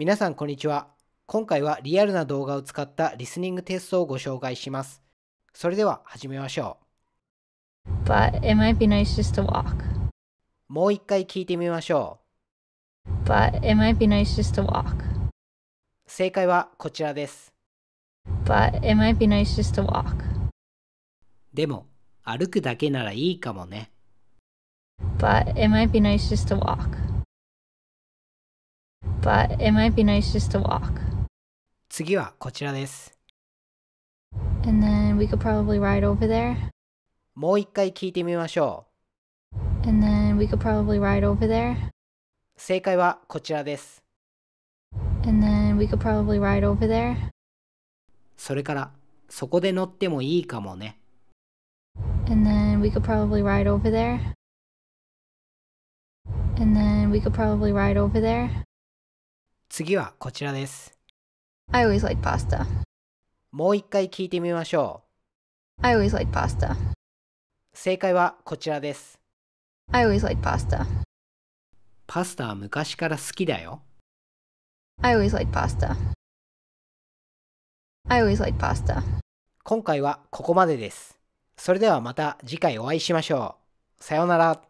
皆さんこんにちは。今回はリアルな動画を使ったリスニングテストをご紹介します。それでは始めましょう。But it might be nice just to walk. もう一回聞いてみましょう。But it might be nice just to walk. 正解はこちらです。But it might be nice just to walk. でも、歩くだけならいいかもね。But it might be nice just to walk. but it might be nice just to walk. 次はこちらです。And then we could probably ride over there. もう一回聞いてみましょう。And then we could probably ride over there. 正解はこちらです。And then we could probably ride over there. それから、そこで乗ってもいいかもね。And then we could probably ride over there. And then we could probably ride over there. 次はこちらです。I always like pasta. もう一回聞いてみましょう。I always like pasta. 正解はこちらです。I always like pasta. パスタは昔から好きだよ。I always like pasta. I always like pasta. 今回はここまでです。それではまた次回お会いしましょう。さようなら。